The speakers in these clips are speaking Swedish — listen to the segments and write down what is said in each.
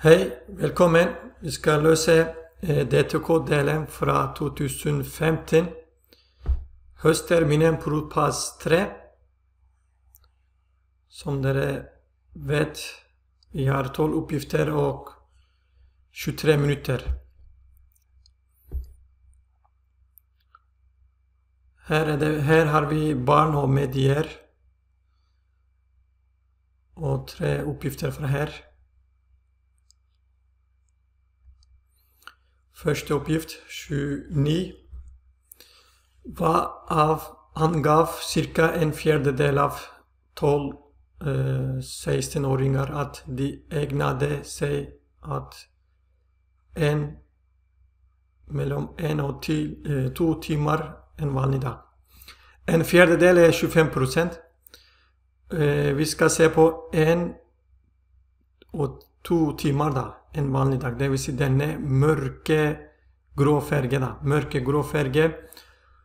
Hej! Välkommen! Vi ska lösa eh, DTK-delen från 2015 höstterminen provpass 3 Som ni vet, vi har 12 uppgifter och 23 minuter. Här, det, här har vi barn och medier och tre uppgifter för här. Första uppgift 29. Vad av angav cirka en fjärdedel av 12 16-åringar eh, att de ägnade sig att en mellan en och till, eh, två timmar en vanlig dag. En fjärdedel är 25 procent. Eh, vi ska se på en och två timmar dag en vanlig dag. Det vill säga den är mörke grå färger. Mörkegrå färger.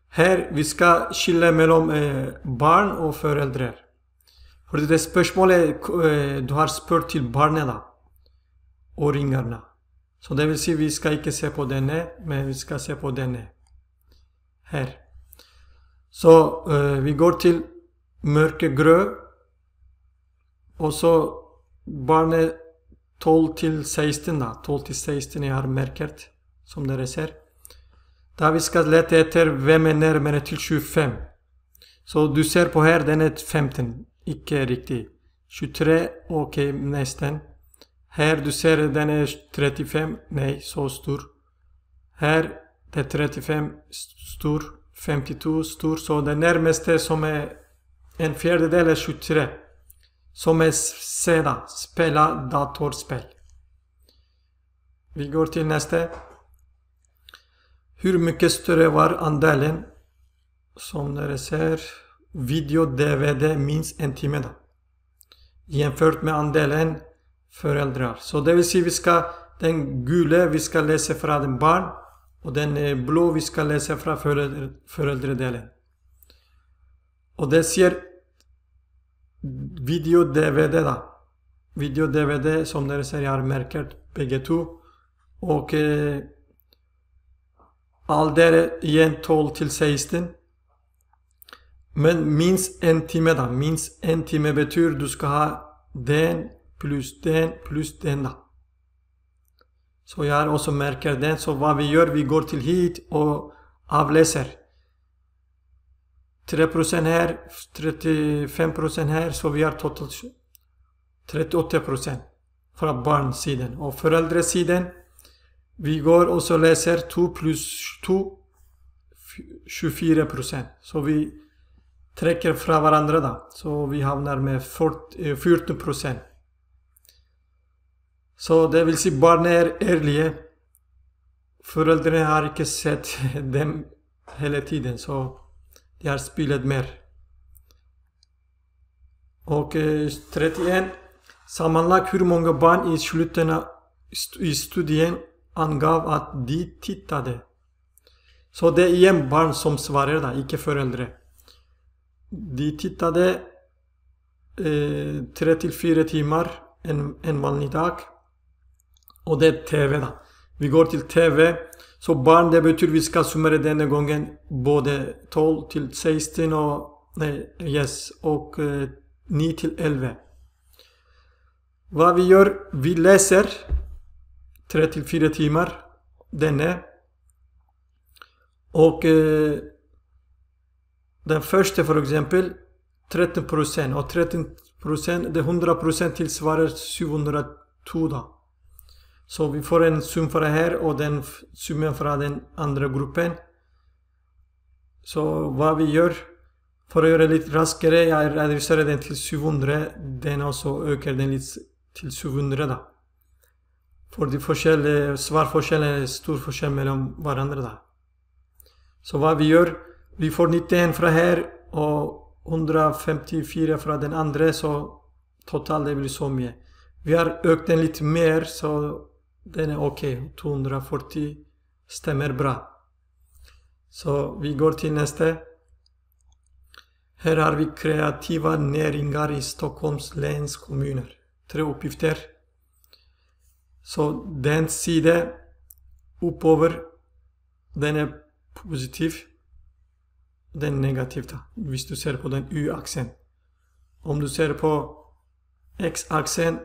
Här vi ska skilja mellan eh, barn och föräldrar. För det spörsmålet eh, du har spört till barnen och ringarna. Så det vill säga vi ska inte se på denne, men vi ska se på denne. Här. Så eh, vi går till mörkegrå och så barnet 12 till 16 da. 12 til 16 jeg har merket, som dere ser. Da vi skal lete etter hvem er nærmere til 25. Så du ser på här, den är 15. icke riktig. 23, ok, nästan. Här du ser den är 35, nej, så stor. Här det er 35 stor, 52 stor, så den närmaste som är en fjärdedel är 23 som är sedan spela datorspel. Vi går till nästa. Hur mycket större var andelen som ni ser video-DVD minst en timme då, jämfört med andelen föräldrar. Så det vill säga vi ska, den gula vi ska läsa från barn och den eh, blå vi ska läsa från föräldradelen. Och det ser video-dvd da. Video-dvd som ni ser jag märker bägge två. Och eh, Alder igen 12 till 16. Men minst en timme da. Minst en timme betyder du ska ha den plus den plus den da. Så jag också märker den. Så vad vi gör, vi går till hit och avläser. 3% här, 35% här. Så vi har totalt 38% från barnsidan. Och föräldrasidan, vi går och så läser 2 plus 2, 24%. Så vi träcker från varandra då. Så vi hamnar med 40, eh, 14%. Så det vill säga barnen är ärliga. Föräldrarna har inte sett dem hela tiden. Så gör spelet mer. Och 31. Eh, Sammanlagt hur många barn i slutet av studien angav att de tittade? Så det är igen barn som svarar icke föräldrar. De tittade eh, 3 4 timmar en, en vanlig dag. Och det är TV då. Vi går till TV. Så 'barn' det betyder att vi ska summera denna gången både 12 till 16 och, nej, yes, och eh, 9 till 11. Vad vi gör? Vi läser 3 till 4 timmar denna. Och eh, den första för exempel 13% och 13% det är 100% tillsvarar 700 tuda. Så vi får en sum för det här och den summen för den andra gruppen. Så vad vi gör för att göra det lite raskare, jag adresserar den till 700. Den också ökar den lite till 700 då. För det forskel, svarforskellen är stor forskel mellan varandra då. Så vad vi gör, vi får 91 från här och 154 från den andra så totalt det blir så mycket. Vi har ökt den lite mer så den är okej. Okay. 240 stämmer bra. Så vi går till nästa. Här har vi kreativa näringar i Stockholms läns kommuner. Tre uppgifter. Så den sidan uppöver, den är positiv. Den negativ då, visst du ser på den y-axeln. Om du ser på x-axeln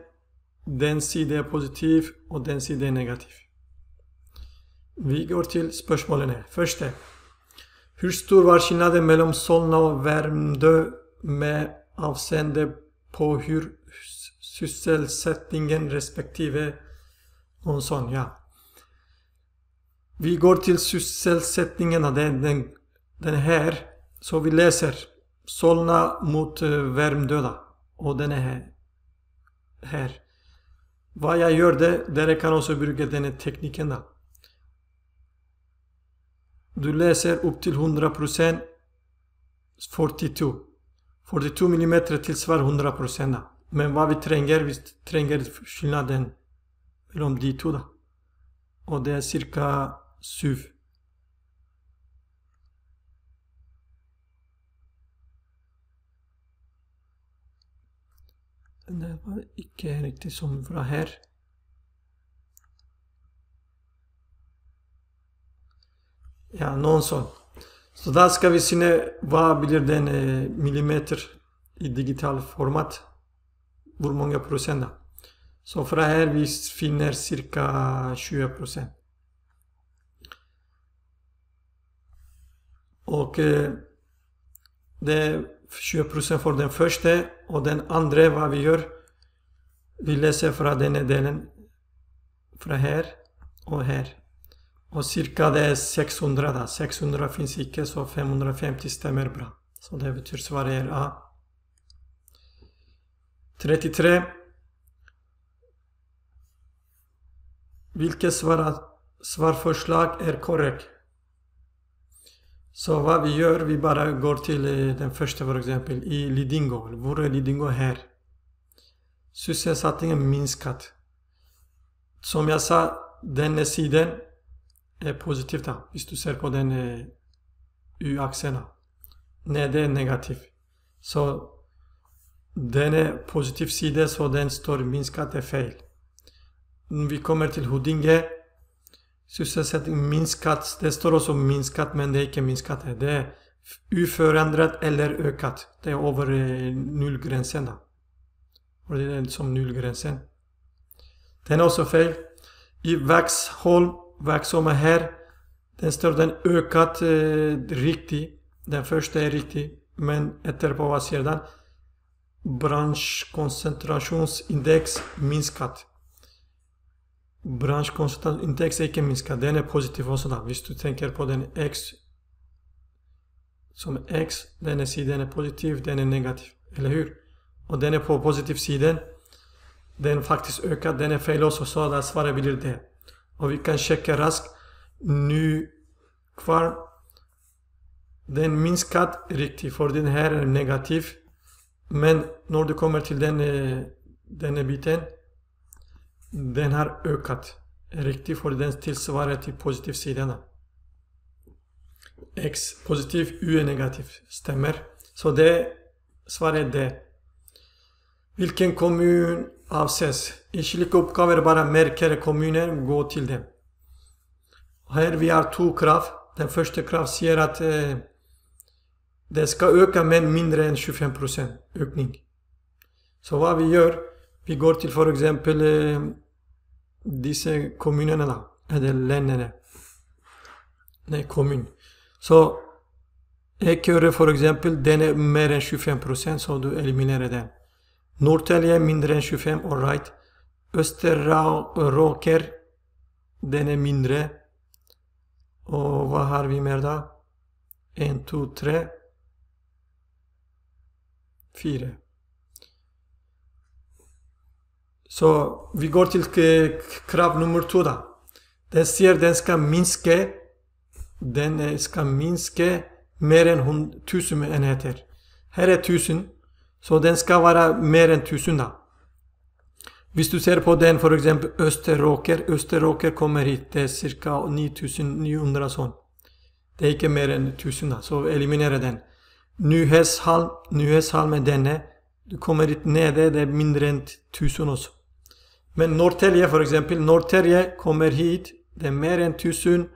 den sidan är positiv och den sidan är negativ. Vi går till spörsmålen här. Första. Hur stor var skillnaden mellan Solna och Värmdö med avseende på hur sysselsättningen respektive och ja. Vi går till sysselsättningen, den, den, den här. Så vi läser Solna mot eh, Värmdö och den är här. Vad jag gör gjorde, dere kan också bruka den här tekniken. Du läser upp till 100% 42. 42 mm tillsvarar 100%. Men vad vi tränger, vi tränger skillnaden mellan de två. Och det är cirka 7. det var ikke riktig som fra her. Ja, någon sån. Så där ska vi se vad blir den eh, millimeter i digital format. Hur många procent? Så från här vi finner cirka 20 procent. Och eh, det 20% för den första och den andra vad vi gör. Vi läser från den delen från här och här. Och cirka det är 600 då. 600 finns icke så 550 stämmer bra. Så det betyder svaret är A. 33. Vilket svar, svarförslag är korrekt? Så vad vi gör, vi bara går till eh, den första för exempel i Lidingö. Vore Lidingö här? Sysselsättningen minskat. Som jag sa, den sidan är positiv Om du ser på den y-axeln. Eh, Nej, det är negativ. Så den är positiv sida så den står minskat är fel. Vi kommer till Huddinge sysselsättning minskat. Det står också minskat men det är inte minskat. Det är oförändrat eller ökat. Det är över eh, nullgränsen. Och det är som nullgränsen. Den är också fel. I Vaxholm, Vaxholm är här. Den står den ökat eh, riktigt. Den första är riktig. Men efterpå vad ser den? Branschkoncentrationsindex minskat branschkonstant inte x icke minskar. Den är positiv och sådär. Visst du tänker på den x som x, den är sidan är positiv, den är negativ. Eller hur? Och den är på positiv sidan. Den faktiskt ökar, den är fel och så där svaret blir det. Och vi kan checka raskt. Nu kvar. Den minskat, riktigt för den här är negativ. Men när du kommer till den, eh, den biten den har ökat. Riktigt för den tillsvarar till positivsidorna. X positiv, U är negativ. Stämmer. Så det svaret är det. Vilken kommun avses? İşlik uppgifter bara märker kommuner, gå till dem. Här vi har två krav. Den första krav säger att eh, det ska öka med mindre än 25% ökning. Så vad vi gör, vi går till för exempel eh, dessa kommunerna eller länderna. Nej, kommun. Så Ekerö för exempel, den är mer än 25% procent, så du eliminerar den. Norrtälje är mindre än 25, alright. Österåker, den är mindre. Och vad har vi mer då? 1, 2, 3, 4. Så vi går till krav nummer två då. Den säger den ska minska. Den eh, ska minska mer än 1000 enheter. Här är 1000. Så den ska vara mer än 1000 då. Om du ser på den för exempel Österåker. Österåker kommer hit. Det är cirka 9900 sån. Det är inte mer än 1000 då. Så eliminera den. Nyhetshalm. Nyhetshalm är denne. Du kommer hit nere. Det är mindre än 1000 också. Men Norrtälje för exempel, Norrtälje kommer hit, det är mer än 1000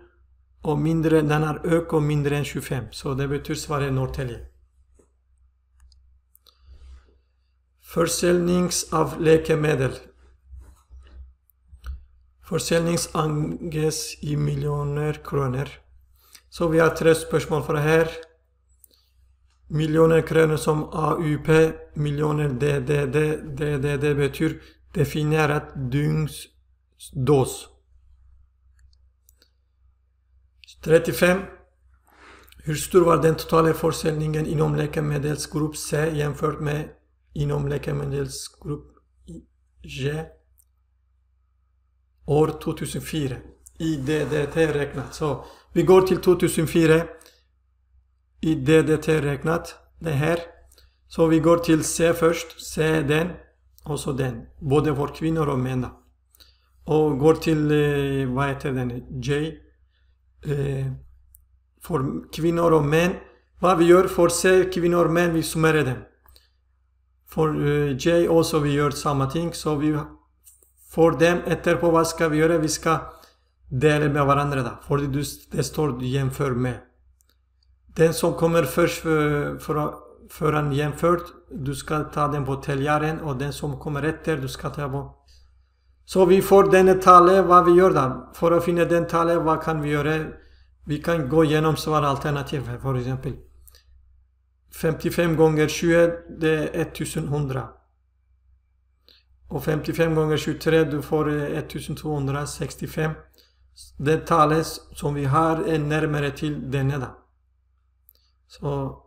och mindre, den har ökat mindre än 25. Så det betyder Sverige, Norrtälje. Försäljning av läkemedel. Försäljning anges i miljoner kronor. Så vi har tre spörsmål för det här. Miljoner kronor som AUP, miljoner DDD, DDD betyder Definierat dygns dos. 35. Hur stor var den totala försäljningen inom läkemedelsgrupp C jämfört med inom läkemedelsgrupp G år 2004? I DDT räknat. Så vi går till 2004 i DDT räknat. Det här. Så vi går till C först. C är den. Och så den. Både för kvinnor och män. Och går till, eh, vad heter den, J. Eh, för kvinnor och män. Vad vi gör för sig, kvinnor och män, vi summerar dem. För eh, J också vi gör samma ting. Så vi för dem efterpå, vad ska vi göra? Vi ska dela med varandra. Då. För det, det står jämför med. Den som kommer först eh, för, för, förrän jämfört du ska ta den på täljaren och den som kommer efter du ska ta på. Så vi får den talet, vad vi gör då? För att finna den talet, vad kan vi göra? Vi kan gå igenom svaralternativ här, för exempel. 55 gånger 20, det är 1100. Och 55 gånger 23, du får 1265. Det talet som vi har är närmare till denna. Så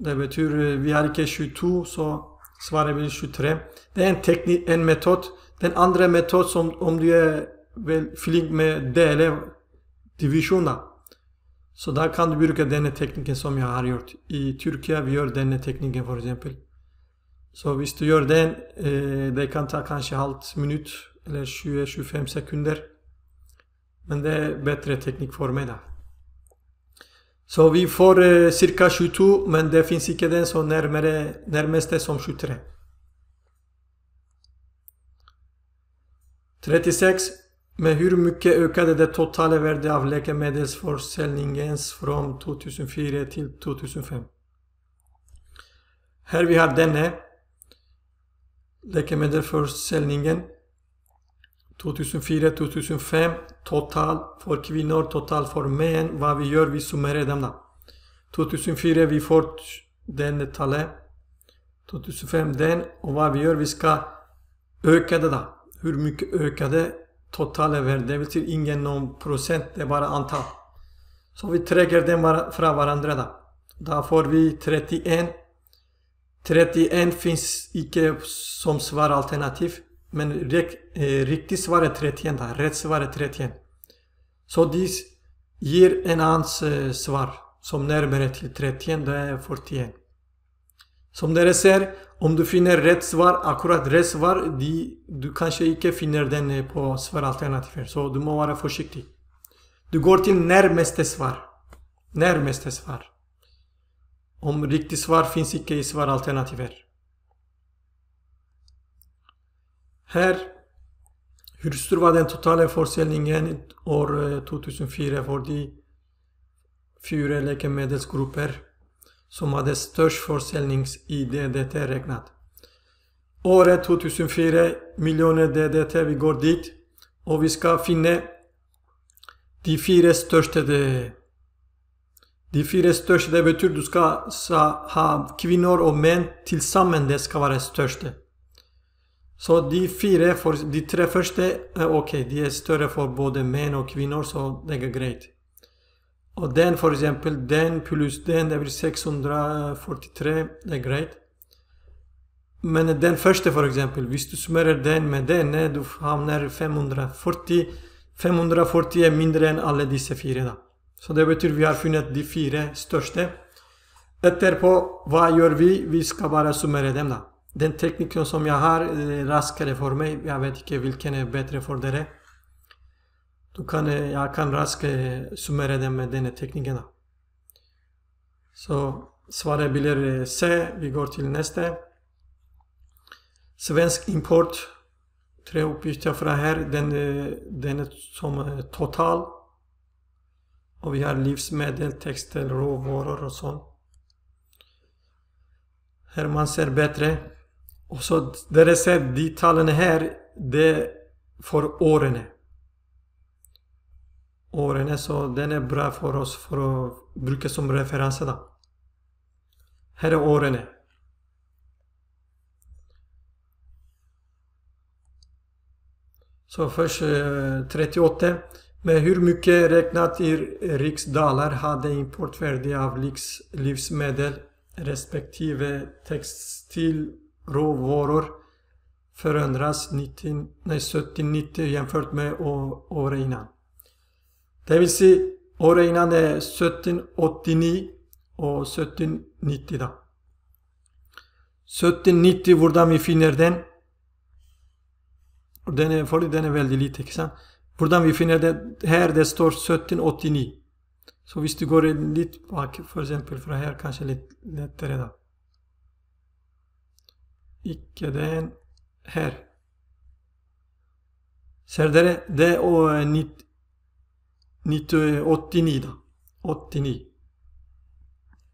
det betyder, eh, vi har inte 22 så svarar vi 23. Det är en teknik, en metod. Den andra metod som om du är väl flink med dele divisionerna. Så där kan du bruka denna tekniken som jag har gjort. I Turkiet vi gör denna tekniken för exempel. Så visst du gör den, eh, det kan ta kanske halv minut eller 20-25 sekunder. Men det är bättre teknik för mig där. Så vi får eh, cirka 22 men det finns inte den som närmare, närmaste som 23. 36. Men hur mycket ökade det totala värdet av läkemedelsförsäljningen från 2004 till 2005? Här vi har denna läkemedelsförsäljningen 2004-2005 Total för kvinnor, Total för män. Vad vi gör, vi summerar denna. 2004 vi får den talet. 2005 den. Och vad vi gör, vi ska öka det där. Hur mycket ökade totala värdet? Det betyder ingen någon procent, det är bara antal. Så vi träcker dem var från varandra. Då där får vi 31. 31 finns icke som svaralternativ. Men riktigt eh, svar är 31 Rätt svar är 31. Så this ger en ans eh, svar som närmare till 31, det är 41. Som dere ser, om du finner rätt svar, akkurat rätt svar, de, du kanske inte finner den eh, på svaralternativen. Så du må vara försiktig. Du går till närmaste svar. Närmaste svar. Om riktigt svar finns inte i svaralternativen. Här, hur stor var den totala försäljningen år 2004 eh, för de fyra läkemedelsgrupper som hade störst försäljning i DDT räknat? Året 2004, miljoner DDT, vi går dit och vi ska finna de fyra största de, de fyra största, det betyder du ska ha kvinnor och män tillsammans, det ska vara största. Så de, fyra, for, de tre första, eh, okej, okay, de är större för både män och kvinnor så det är grejt. Och den för exempel, den plus den, det blir 643, det är grejt. Men den första för exempel, om du summerar den med den, du hamnar 540. 540 är mindre än alla dessa fyra. Då. Så det betyder att vi har funnit de fyra största. Därpå, vad gör vi? Vi ska bara summera dem då. Den tekniken som jag har är eh, raskare för mig. Jag vet inte vilken är bättre för dig. Du kan, eh, jag kan raskt eh, summera det med den tekniken. Så svaret blir C. Vi går till nästa. Svensk import. Tre uppgifter från här. Den, den är som total. Och vi har livsmedel, textil, råvaror och sånt. Här man ser bättre. Och så där det ser de talen här, det är för åren. Åren, så den är bra för oss för att bruka som referens. Då. Här är åren. Så först 38. Eh, Med hur mycket räknat i riksdaler hade importvärde av livsmedel respektive textil råvaror förändras 1790 jämfört med året innan. Det vill säga året innan är 1789 och 1790. Då. 1790, hurdan vi finner den? Den är, för den är väldigt liten, inte sant? Hurdan vi finner den? Här det står 1789. Så om du går lite bak, för exempel, för här kanske lite lättare. Då. Icke den här. Ser dere? Det er 89, 89.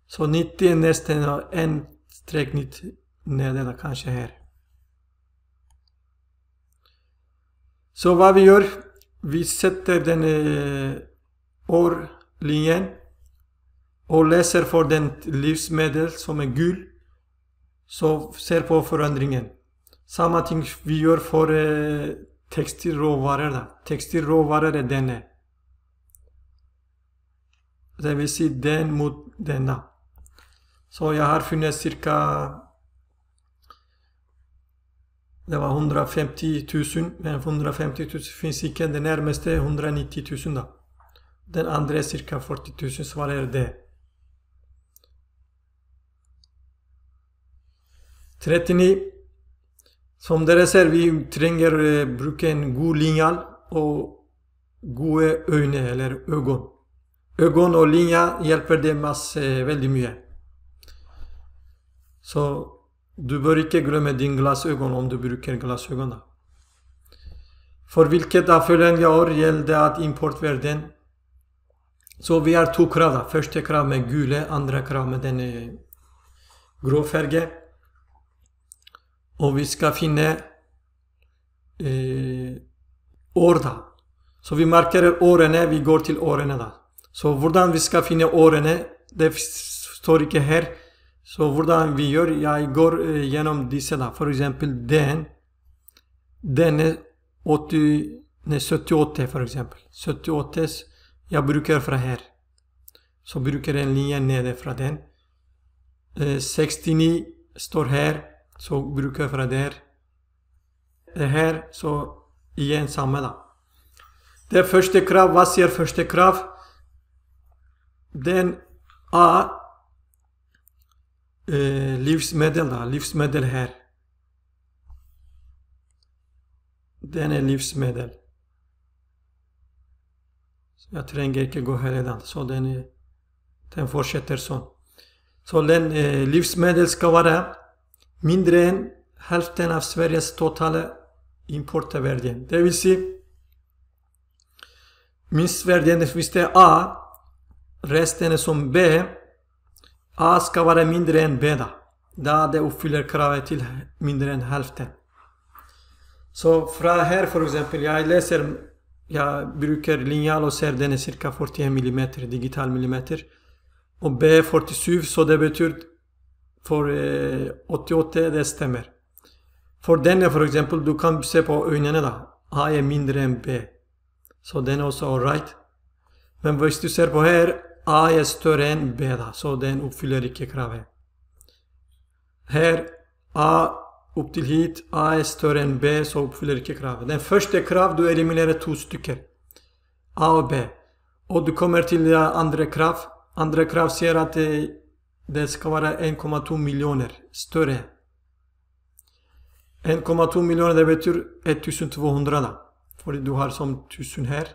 Så 90 är nästan en strek nede, da, kanskje Så vad vi gör, Vi setter denne eh, årlinjen och läser för den livsmedel som är gul. Så ser på förändringen. Samma ting vi gör för eh, textilråvarorna. Textilråvaror är denna. Det vill säga den mot denna. Så jag har funnit cirka det var 150 000 men 150 000 finns inte. Det närmaste är 190 000 då. Den andra är cirka 40 000 så vad är det. 39. Som dere ser, vi trenger eh, bruke en god linjal og gode øyne, eller øgon. Øgon og linja hjelper det masse, veldig mye. Så du bör inte glömma din glasögon om du bruker glasögon. För vilket av följande år gällde att importverdien Så vi har två krav. första krav med gule, andra krav med denne eh, grå farge. Om vi ska finna eh, år, da. Så vi markerer årene. Vi går till åren. da. Så hur vi ska finna åren? det står inte här. Så hur vi gör? Jag går eh, gjennom disse, da. For eksempel den. är 80, nei, 78, for exempel. 78 jeg bruker fra här. Så bruker jeg en linje nere fra den. Eh, 69 står här så brukar jag föra där. här. Det här, så igen samma. Då. Det första krav, vad säger första krav? Den A eh, livsmedel då, livsmedel här. Den är livsmedel. Så jag tränger inte gå här redan, så den, är, den fortsätter så. Så den eh, livsmedel ska vara mindre än hälften av Sveriges totala importvärde. Det vill säga minst värden finns det A, resten är som B. A ska vara mindre än B då. Där det uppfyller kravet till mindre än hälften. Så från här för exempel, jag läser, jag brukar linjal och ser den är cirka 41 mm, digital millimeter. Och B är 47 så det betyder för 88, eh, det stämmer. För den för exempel, du kan se på ögonen då. A är mindre än B. Så den är också alright. Men om du ser på här, A är större än B då, så den uppfyller icke kravet. Här, A upp till hit, A är större än B, så uppfyller icke kravet. Den första krav, du eliminerar två stycken. A och B. Och du kommer till andra krav. Andra krav säger att eh, det ska vara 1,2 miljoner större. 1,2 miljoner det betyder 1200. För du har som 1000 här.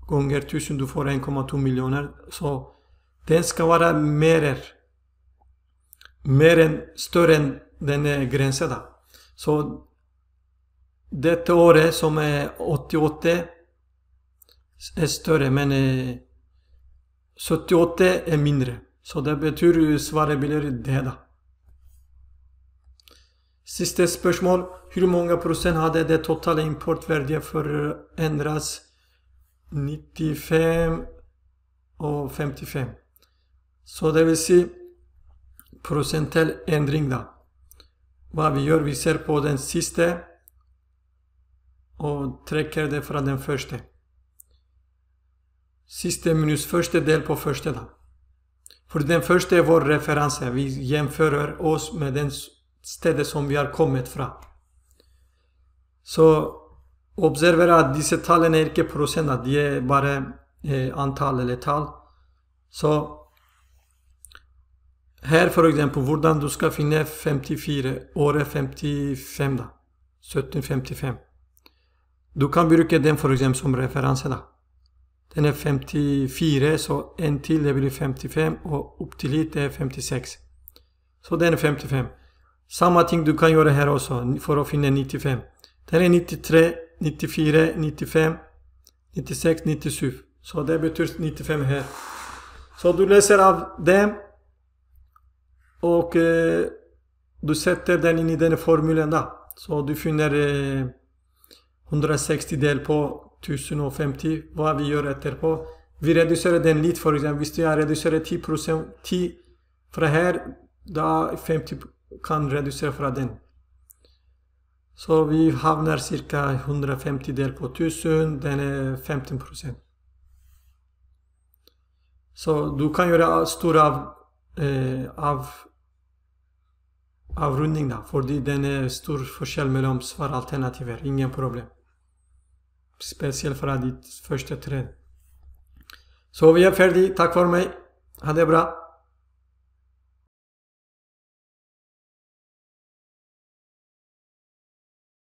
Gånger 1000 du får 1,2 miljoner. Så den ska vara mer, mer än, större än den gränsen. Så detta året som är 88 är större men 78 eh, är mindre. Så det betyder ju tür svarabilir Deda. Sista spörsmål. Hur många procent hade det totala importvärdet förändrats eh, 95 och 55? Så det vill säga procentuell ändring då. Vad vi gör, vi ser på den sista och träcker det från den första. Sista minus första del på första då. För den första är vår referens. Vi jämför oss med den ställe som vi har kommit från. Så observera att dessa talen är inte procent, de är bara eh, antal eller tal. Så här för exempel, buradan du ska finna 54, året 55 da. 1755. Du kan bruka den för exempel som referens. Da. Den är 54 så en till det blir 55 och upp till hit är 56. Så den är 55. Samma ting du kan göra här också för att finna 95. Den är 93, 94, 95, 96, 97. Så det betyder 95 här. Så du läser av dem och eh, du sätter den in i den formulen där. Så du finner eh, 160 del på 1050 vad vi gör etterpå. Vi reducerar den lite för exempel. Visst jag reducerar 10%, 10 från här, då 50 kan reducera från den. Så vi hamnar cirka 150 del på 1000, den är 15%. Så du kan göra stora av, eh, av avrundning där, för det är stor skillnad mellan svaralternativen, ingen problem speciellt för ditt första träd. Så vi är färdiga. Tack för mig. Ha det bra.